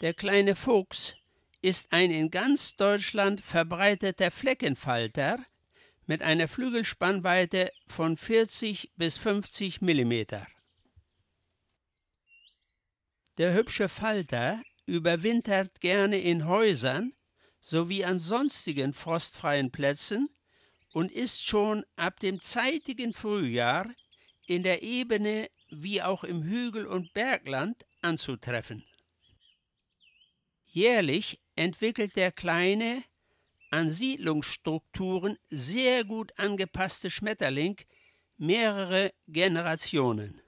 Der kleine Fuchs ist ein in ganz Deutschland verbreiteter Fleckenfalter mit einer Flügelspannweite von 40 bis 50 mm. Der hübsche Falter überwintert gerne in Häusern sowie an sonstigen frostfreien Plätzen und ist schon ab dem zeitigen Frühjahr in der Ebene wie auch im Hügel- und Bergland anzutreffen. Jährlich entwickelt der kleine, an Siedlungsstrukturen sehr gut angepasste Schmetterling mehrere Generationen